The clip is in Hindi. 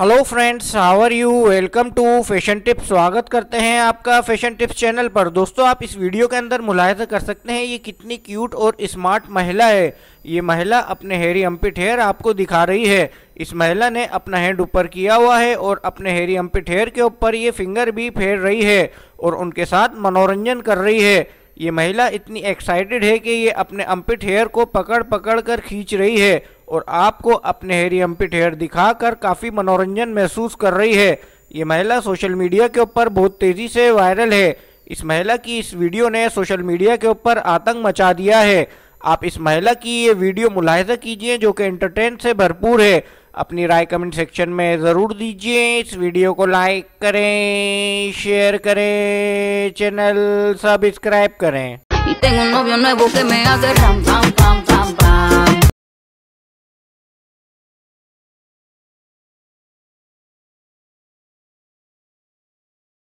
hello friends how are you welcome to fashion tips स्वागत करते हैं आपका फैशन टिप्स चैनल पर दोस्तों आप इस वीडियो के अंदर मुलायजा कर सकते हैं ये कितनी क्यूट और स्मार्ट महिला है ये महिला अपने हेरी अम्पिट हेयर आपको दिखा रही है इस महिला ने अपना हैंड ऊपर किया हुआ है और अपने हेरी अम्पिट हेयर के ऊपर ये फिंगर भी फेर रही है और उनके साथ मनोरंजन कर रही है ये महिला इतनी एक्साइटेड है कि ये अपने अम्पिट हेयर को पकड़ पकड़ कर खींच रही है और आपको अपने हेरी अम्पिट हेयर दिखाकर काफ़ी मनोरंजन महसूस कर रही है ये महिला सोशल मीडिया के ऊपर बहुत तेज़ी से वायरल है इस महिला की इस वीडियो ने सोशल मीडिया के ऊपर आतंक मचा दिया है आप इस महिला की ये वीडियो मुलाहजा कीजिए जो कि एंटरटेन से भरपूर है अपनी राय कमेंट सेक्शन में ज़रूर दीजिए इस वीडियो को लाइक करें शेयर करें चैनल सब्सक्राइब करें